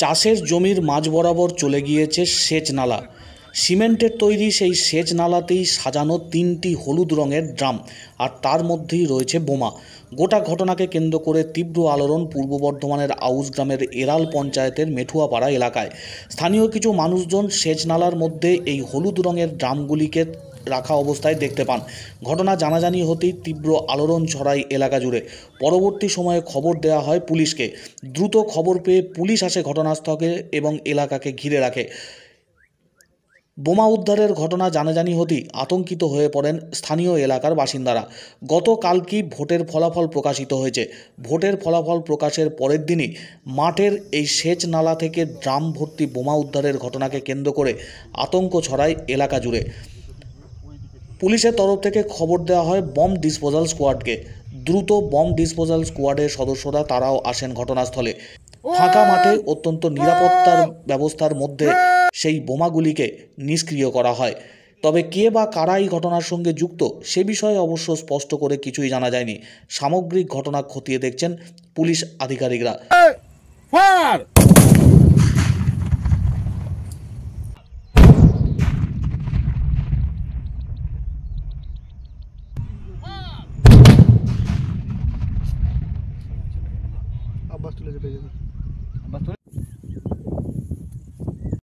চাষের জমির মাঝ বরাবর চলে গিয়েছে সেচ নালা সিমেন্টের তৈরি সেই সেচ নালাতেই সাজানো তিনটি হলুদ রঙের ড্রাম আর তার মধ্যেই রয়েছে বোমা গোটা ঘটনাকে কেন্দ্র করে তীব্র আলোড়ন পূর্ব বর্ধমানের আউস গ্রামের এরাল পঞ্চায়েতের মেঠুয়াপাড়া এলাকায় স্থানীয় কিছু মানুষজন সেচ নালার মধ্যে এই হলুদ রঙের ড্রামগুলিকে রাখা অবস্থায় দেখতে পান ঘটনা জানাজানি হতেই তীব্র আলোড়ন ছড়ায় এলাকা জুড়ে পরবর্তী সময়ে খবর দেওয়া হয় পুলিশকে দ্রুত খবর পেয়ে পুলিশ আসে ঘটনাস্থলে এবং এলাকাকে ঘিরে রাখে বোমা উদ্ধারের ঘটনা জানাজানি হতেই আতঙ্কিত হয়ে পড়েন স্থানীয় এলাকার বাসিন্দারা গতকালকি ভোটের ফলাফল প্রকাশিত হয়েছে ভোটের ফলাফল প্রকাশের পরের দিনই মাঠের এই সেচ নালা থেকে ড্রাম ভর্তি বোমা উদ্ধারের ঘটনাকে কেন্দ্র করে আতঙ্ক ছড়ায় এলাকা জুড়ে পুলিশের তরফ থেকে খবর দেওয়া হয় বম্ব ডিসপোজাল স্কোয়াডকে দ্রুত বম্ব ডিসপোজাল স্কোয়াডের সদস্যরা তারাও আসেন ঘটনাস্থলে ফাঁকা মাঠে অত্যন্ত নিরাপত্তার ব্যবস্থার মধ্যে সেই বোমাগুলিকে নিষ্ক্রিয় করা হয় তবে কে বা কারা এই ঘটনার সঙ্গে যুক্ত সে বিষয়ে অবশ্য স্পষ্ট করে কিছুই জানা যায়নি সামগ্রিক ঘটনা খতিয়ে দেখছেন পুলিশ আধিকারিকরা बस तुले बस तुले